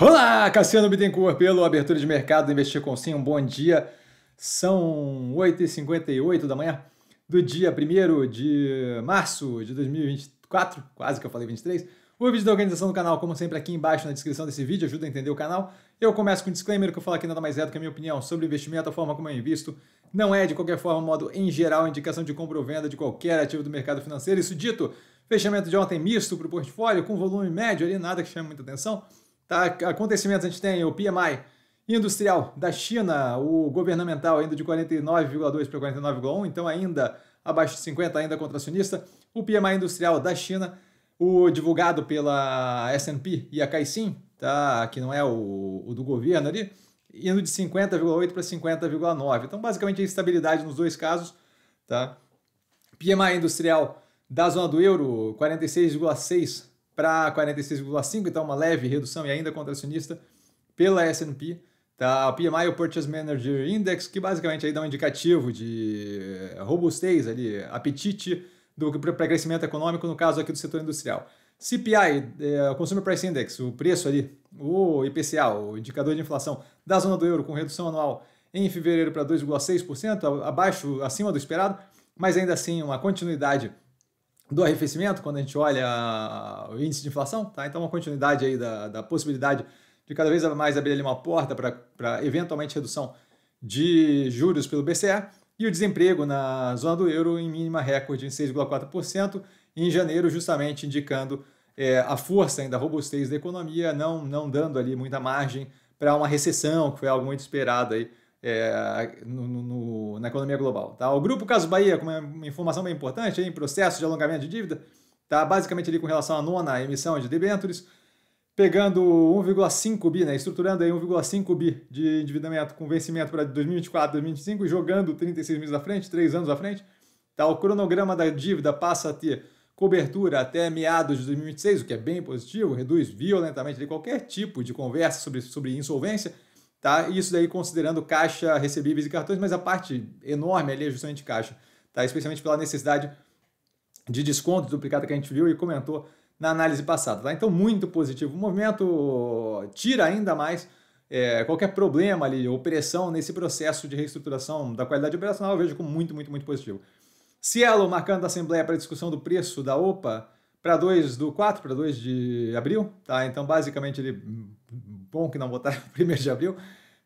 Olá, Cassiano Bittencourt pelo Abertura de Mercado Investir com Sim. Um bom dia. São 8h58 da manhã do dia 1 de março de 2024, quase que eu falei 23. O vídeo da organização do canal, como sempre, aqui embaixo na descrição desse vídeo, ajuda a entender o canal. Eu começo com um disclaimer que eu falo aqui nada mais é do que a minha opinião sobre investimento, a forma como eu invisto. Não é, de qualquer forma, modo em geral, indicação de compra ou venda de qualquer ativo do mercado financeiro. Isso dito, fechamento de ontem misto para o portfólio, com volume médio ali, nada que chame muita atenção. Tá? Acontecimentos a gente tem o PMI industrial da China, o governamental ainda de 49,2 para 49,1, então ainda abaixo de 50 ainda contracionista. O PMI industrial da China, o divulgado pela S&P e a Caixin, tá? que não é o, o do governo ali, indo de 50,8 para 50,9. Então, basicamente, a é estabilidade nos dois casos. Tá? PMI industrial da zona do euro, 46,6 para 46,5, então uma leve redução e ainda contracionista pela S&P. Tá, o PMI, o Purchase Manager Index, que basicamente aí dá um indicativo de eh, robustez, ali, apetite para crescimento econômico, no caso aqui do setor industrial. CPI, é, eh, Consumer Price Index, o preço ali, o IPCA, o indicador de inflação da zona do euro com redução anual em fevereiro para 2,6%, abaixo, acima do esperado, mas ainda assim uma continuidade do arrefecimento, quando a gente olha o índice de inflação, tá? Então, uma continuidade aí da, da possibilidade de cada vez mais abrir ali uma porta para eventualmente redução de juros pelo BCE e o desemprego na zona do euro em mínima recorde em 6,4% em janeiro, justamente indicando é, a força ainda, a robustez da economia, não, não dando ali muita margem para uma recessão, que foi algo muito esperado aí é, no, no, na economia global. Tá? O grupo Caso Bahia, com uma informação bem importante, em processo de alongamento de dívida, tá basicamente ali com relação à nona emissão de debêntures, pegando 1,5 bi, né, estruturando 1,5 bi de endividamento com vencimento para 2024, 2025 e jogando 36 meses à frente, 3 anos à frente. Tá? O cronograma da dívida passa a ter cobertura até meados de 2026, o que é bem positivo, reduz violentamente qualquer tipo de conversa sobre, sobre insolvência Tá? Isso daí considerando caixa, recebíveis e cartões, mas a parte enorme ali é justamente caixa, tá? especialmente pela necessidade de desconto duplicado que a gente viu e comentou na análise passada. Tá? Então, muito positivo. O movimento tira ainda mais é, qualquer problema ali, opressão nesse processo de reestruturação da qualidade operacional, eu vejo como muito, muito, muito positivo. Cielo marcando a Assembleia para discussão do preço da OPA para 2 do 4 para 2 de abril, tá? Então, basicamente, ele bom que não votaram primeiro de abril,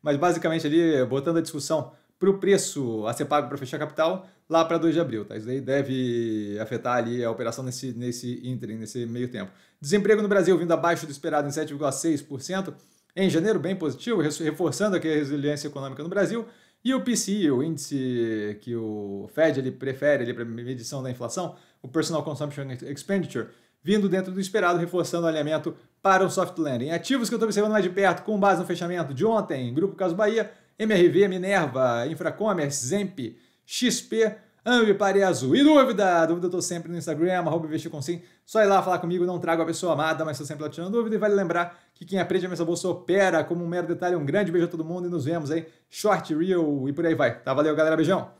mas basicamente ali botando a discussão para o preço a ser pago para fechar capital lá para 2 de abril. Tá? Isso daí deve afetar ali a operação nesse, nesse interim, nesse meio tempo. Desemprego no Brasil vindo abaixo do esperado em 7,6%. Em janeiro, bem positivo, reforçando aqui a resiliência econômica no Brasil. E o PCI, o índice que o Fed ele prefere para medição da inflação, o Personal Consumption Expenditure, vindo dentro do esperado, reforçando o alinhamento para o soft landing. Ativos que eu estou observando mais de perto, com base no fechamento de ontem, Grupo Caso Bahia, MRV, Minerva, Infracommerce, Zemp, XP, Ambipar Azul. E dúvida? Dúvida eu estou sempre no Instagram, arroba investir com sim. Só ir lá falar comigo, não trago a pessoa amada, mas estou sempre lá tirando dúvida. E vale lembrar que quem aprende a mesa bolsa opera como um mero detalhe. Um grande beijo a todo mundo e nos vemos aí. Short, real e por aí vai. Tá? Valeu, galera. Beijão.